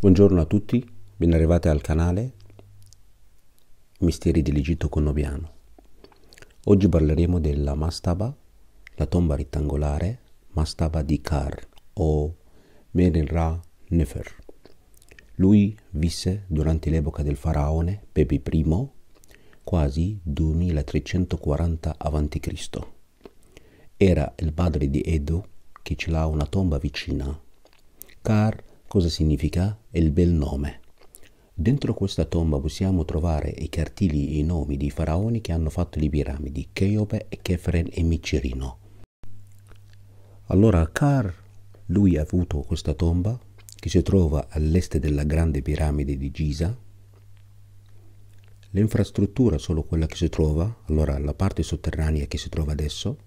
Buongiorno a tutti, ben arrivati al canale Misteri dell'Egitto connobiano. Oggi parleremo della mastaba, la tomba rettangolare Mastaba di Kar o Menenra Nefer. Lui visse durante l'epoca del faraone Pepe I quasi 2340 a.C. Era il padre di Edo che ce l'ha una tomba vicina. Kar cosa significa e il bel nome. Dentro questa tomba possiamo trovare i cartigli e i nomi dei faraoni che hanno fatto le piramidi, Cheope e Chefren e Micerino. Allora, Kar, lui ha avuto questa tomba, che si trova all'est della grande piramide di Giza, l'infrastruttura è solo quella che si trova, allora la parte sotterranea che si trova adesso,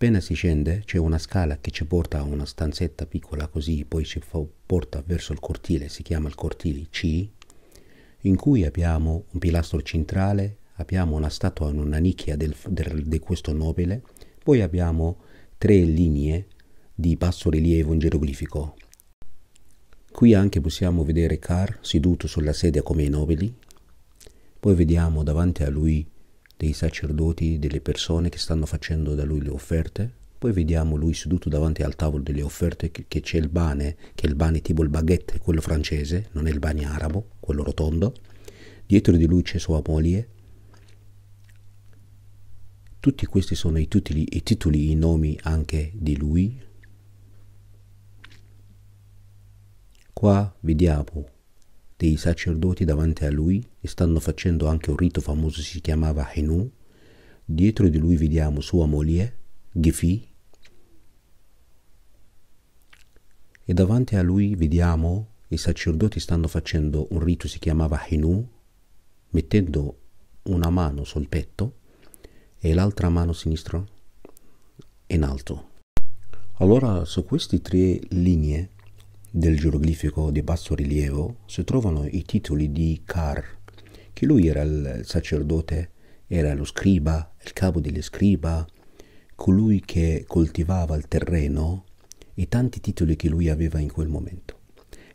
Appena si scende c'è una scala che ci porta a una stanzetta piccola così, poi ci fa, porta verso il cortile, si chiama il cortile C, in cui abbiamo un pilastro centrale, abbiamo una statua in una nicchia del, del, di questo nobile, poi abbiamo tre linee di basso rilievo in geroglifico. Qui anche possiamo vedere Car seduto sulla sedia come i nobili, poi vediamo davanti a lui dei sacerdoti, delle persone che stanno facendo da lui le offerte. Poi vediamo lui seduto davanti al tavolo delle offerte che, che c'è il bane, che è il bane tipo il baguette, quello francese, non è il bane arabo, quello rotondo. Dietro di lui c'è sua moglie. Tutti questi sono i titoli, i titoli, i nomi anche di lui. Qua vediamo dei sacerdoti davanti a lui e stanno facendo anche un rito famoso, si chiamava Henu. Dietro di lui vediamo sua moglie, Gifi, e davanti a lui vediamo i sacerdoti stanno facendo un rito, si chiamava Hinu, mettendo una mano sul petto e l'altra mano sinistra in alto. Allora su queste tre linee del geroglifico di basso rilievo si trovano i titoli di Car, che lui era il sacerdote, era lo scriba, il capo delle scriba, colui che coltivava il terreno e tanti titoli che lui aveva in quel momento.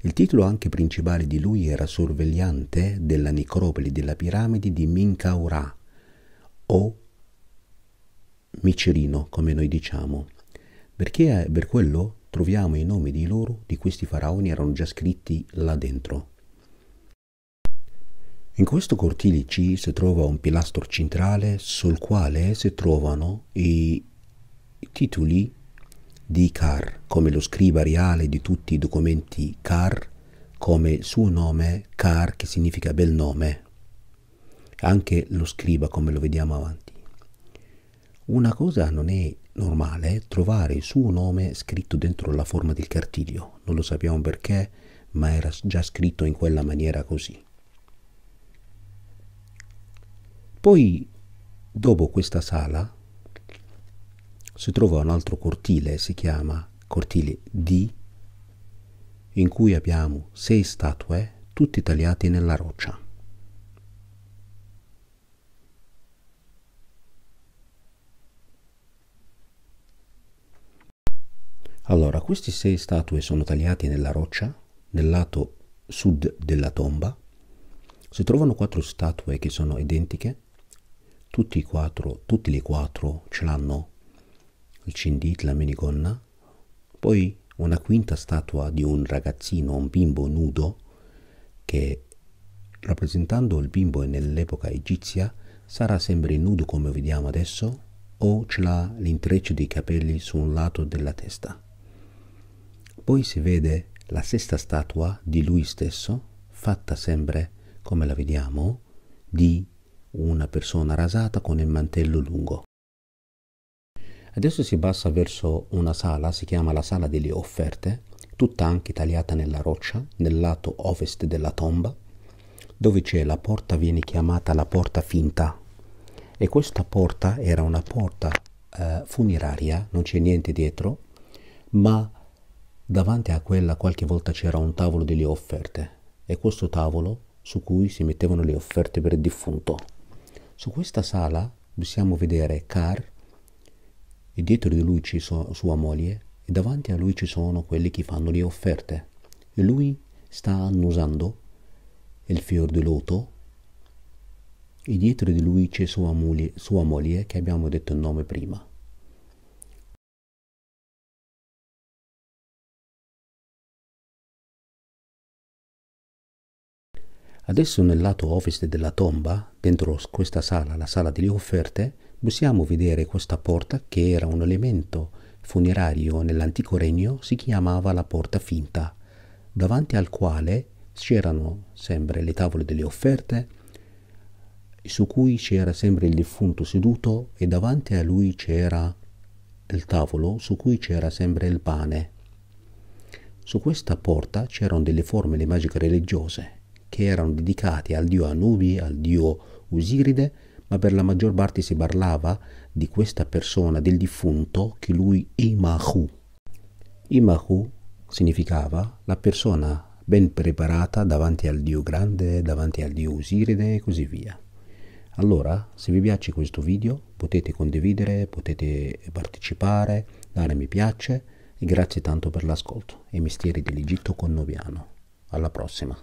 Il titolo anche principale di lui era sorvegliante della necropoli della piramide di Minkaura o Micerino, come noi diciamo, perché per quello troviamo i nomi di loro, di questi faraoni, erano già scritti là dentro. In questo cortile C si trova un pilastro centrale sul quale si trovano i titoli di Kar, come lo scriba reale di tutti i documenti Kar, come il suo nome Kar che significa bel nome, anche lo scriba come lo vediamo avanti. Una cosa non è normale trovare il suo nome scritto dentro la forma del cartiglio. Non lo sappiamo perché, ma era già scritto in quella maniera così. Poi, dopo questa sala, si trova un altro cortile, si chiama cortile D, in cui abbiamo sei statue, tutte tagliate nella roccia. Allora, queste sei statue sono tagliate nella roccia, nel lato sud della tomba. Si trovano quattro statue che sono identiche. Tutti e quattro, tutti le quattro ce l'hanno il cindit, la minigonna. Poi una quinta statua di un ragazzino, un bimbo nudo, che rappresentando il bimbo nell'epoca egizia sarà sempre nudo come vediamo adesso, o ce l'ha l'intreccio dei capelli su un lato della testa. Poi si vede la sesta statua di lui stesso, fatta sempre come la vediamo, di una persona rasata con il mantello lungo. Adesso si passa verso una sala, si chiama la sala delle offerte, tutta anche tagliata nella roccia, nel lato ovest della tomba, dove c'è la porta, viene chiamata la porta finta. E questa porta era una porta eh, funeraria, non c'è niente dietro, ma Davanti a quella qualche volta c'era un tavolo delle offerte e questo tavolo su cui si mettevano le offerte per il defunto. Su questa sala possiamo vedere Car e dietro di lui c'è sono sua moglie e davanti a lui ci sono quelli che fanno le offerte. E lui sta annusando il fior di loto e dietro di lui c'è sua moglie, sua moglie che abbiamo detto il nome prima. Adesso nel lato ovest della tomba, dentro questa sala, la sala delle offerte, possiamo vedere questa porta che era un elemento funerario nell'antico regno, si chiamava la porta finta, davanti al quale c'erano sempre le tavole delle offerte, su cui c'era sempre il defunto seduto e davanti a lui c'era il tavolo su cui c'era sempre il pane. Su questa porta c'erano delle formule magiche religiose che erano dedicati al dio Anubi, al dio Usiride, ma per la maggior parte si parlava di questa persona, del diffunto, che lui Imahu. Imahu significava la persona ben preparata davanti al dio grande, davanti al dio Usiride e così via. Allora, se vi piace questo video, potete condividere, potete partecipare, dare mi piace e grazie tanto per l'ascolto. I misteri dell'Egitto con Noviano. Alla prossima!